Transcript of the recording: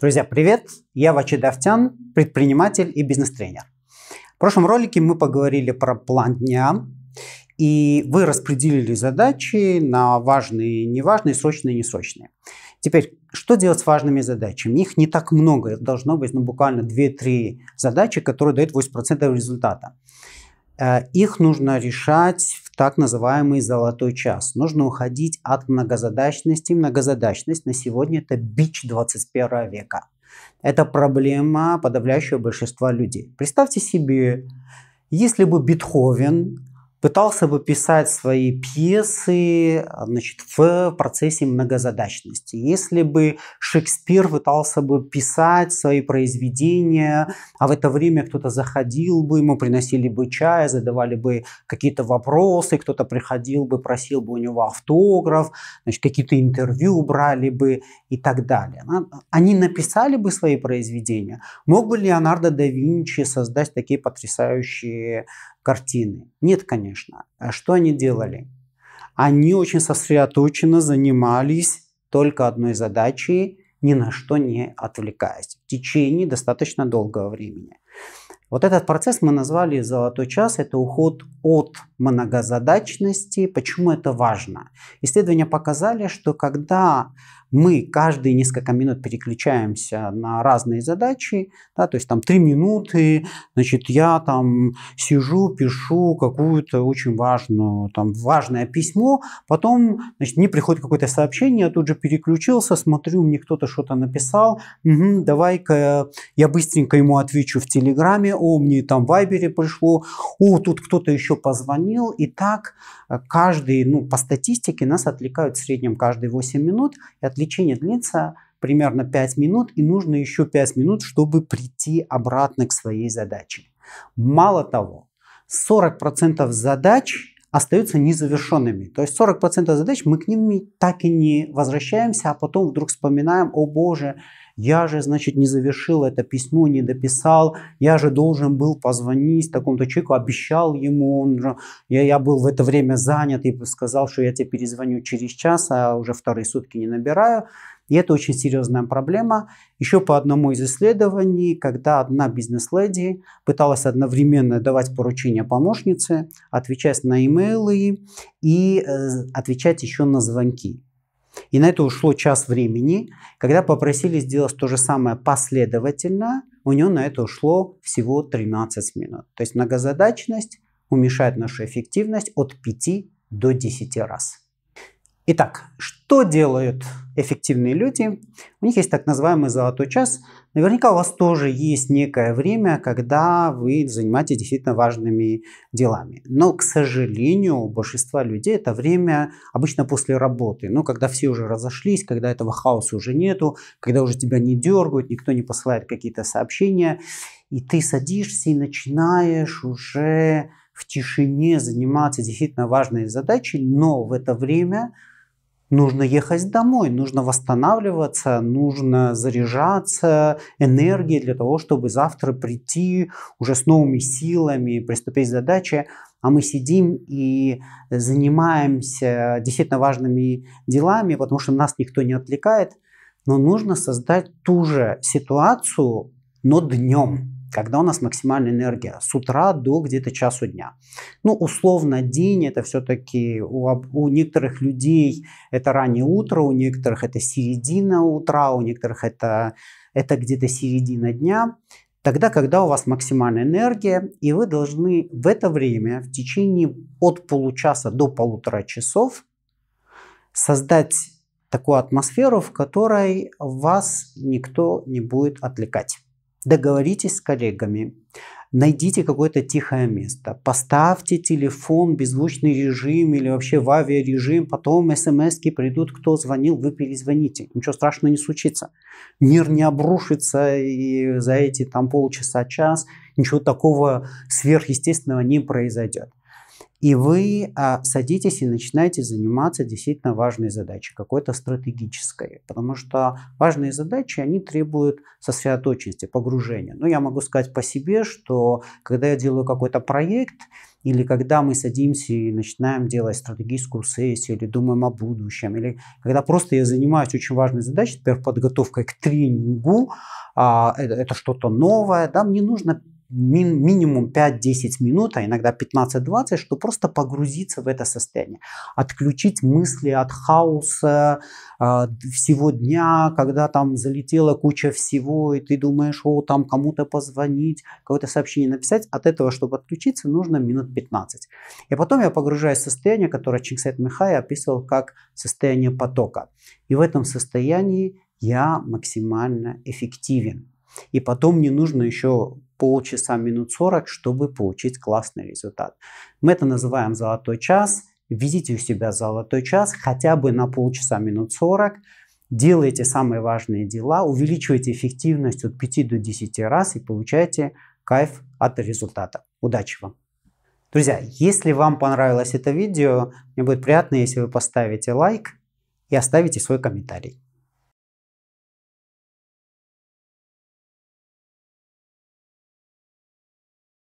Друзья, привет! Я Вачи Давтян, предприниматель и бизнес-тренер. В прошлом ролике мы поговорили про план дня, и вы распределили задачи на важные, неважные, срочные, несрочные. Теперь, что делать с важными задачами? Их не так много, их должно быть ну, буквально 2-3 задачи, которые дают 80% результата. Э, их нужно решать так называемый золотой час. Нужно уходить от многозадачности. Многозадачность на сегодня это бич 21 века. Это проблема подавляющего большинства людей. Представьте себе, если бы Бетховен пытался бы писать свои пьесы а, значит, в процессе многозадачности. Если бы Шекспир пытался бы писать свои произведения, а в это время кто-то заходил бы, ему приносили бы чай, задавали бы какие-то вопросы, кто-то приходил бы, просил бы у него автограф, значит, какие-то интервью брали бы и так далее. А, они написали бы свои произведения. Мог бы Леонардо да Винчи создать такие потрясающие картины? Нет, конечно. А что они делали? Они очень сосредоточенно занимались только одной задачей, ни на что не отвлекаясь, в течение достаточно долгого времени. Вот этот процесс мы назвали «золотой час». Это уход от многозадачности. Почему это важно? Исследования показали, что когда мы каждые несколько минут переключаемся на разные задачи, да, то есть там три минуты, значит, я там сижу, пишу какую-то очень важную, там, важное письмо, потом, значит, мне приходит какое-то сообщение, я тут же переключился, смотрю, мне кто-то что-то написал, угу, давай-ка я быстренько ему отвечу в Телеграме, о, мне там в Вайбере пришло, о, тут кто-то еще позвонил, и так э, каждый, ну, по статистике нас отвлекают в среднем каждые 8 минут, и Лечение длится примерно 5 минут, и нужно еще 5 минут, чтобы прийти обратно к своей задаче. Мало того, 40% задач остаются незавершенными. То есть 40% задач мы к ним так и не возвращаемся, а потом вдруг вспоминаем, о боже, я же, значит, не завершил это письмо, не дописал, я же должен был позвонить такому-то человеку, обещал ему, он же, я, я был в это время занят и сказал, что я тебе перезвоню через час, а уже вторые сутки не набираю. И это очень серьезная проблема. Еще по одному из исследований, когда одна бизнес-леди пыталась одновременно давать поручения помощнице, отвечать на имейлы и э, отвечать еще на звонки. И на это ушло час времени. Когда попросили сделать то же самое последовательно, у нее на это ушло всего 13 минут. То есть многозадачность уменьшает нашу эффективность от 5 до 10 раз. Итак, что делают эффективные люди? У них есть так называемый золотой час. Наверняка у вас тоже есть некое время, когда вы занимаетесь действительно важными делами. Но, к сожалению, у большинства людей это время обычно после работы. Ну, когда все уже разошлись, когда этого хаоса уже нету, когда уже тебя не дергают, никто не посылает какие-то сообщения. И ты садишься и начинаешь уже в тишине заниматься действительно важной задачей, но в это время Нужно ехать домой, нужно восстанавливаться, нужно заряжаться энергией для того, чтобы завтра прийти уже с новыми силами, приступить к задаче. А мы сидим и занимаемся действительно важными делами, потому что нас никто не отвлекает. Но нужно создать ту же ситуацию, но днем когда у нас максимальная энергия с утра до где-то часу дня. Ну, условно, день это все-таки у, у некоторых людей это раннее утро, у некоторых это середина утра, у некоторых это, это где-то середина дня. Тогда, когда у вас максимальная энергия, и вы должны в это время, в течение от получаса до полутора часов, создать такую атмосферу, в которой вас никто не будет отвлекать договоритесь с коллегами, найдите какое-то тихое место, поставьте телефон, беззвучный режим или вообще в авиарежим, потом смс придут, кто звонил, вы перезвоните. Ничего страшного не случится. Мир не обрушится и за эти там полчаса-час ничего такого сверхъестественного не произойдет. И вы а, садитесь и начинаете заниматься действительно важной задачей, какой-то стратегической. Потому что важные задачи, они требуют сосредоточенности, погружения. Но ну, я могу сказать по себе, что когда я делаю какой-то проект, или когда мы садимся и начинаем делать стратегическую сессию, или думаем о будущем, или когда просто я занимаюсь очень важной задачей, например, подготовкой к тренингу, а, это, это что-то новое, да, мне нужно мин, минимум 5-10 минут, а иногда 15-20, чтобы просто погрузиться в это состояние, отключить мысли от хаоса э, всего дня, когда там залетела куча всего, и ты думаешь, о, там кому-то позвонить, какое-то сообщение написать, от этого, чтобы отключиться, нужно минут 15. И потом я погружаюсь в состояние, которое Чингсет Михай описывал как состояние потока. И в этом состоянии я максимально эффективен. И потом мне нужно еще полчаса, минут 40, чтобы получить классный результат. Мы это называем золотой час. Введите у себя золотой час хотя бы на полчаса, минут 40. Делайте самые важные дела, увеличивайте эффективность от 5 до 10 раз и получайте кайф от результата. Удачи вам! Друзья, если вам понравилось это видео, мне будет приятно, если вы поставите лайк и оставите свой комментарий.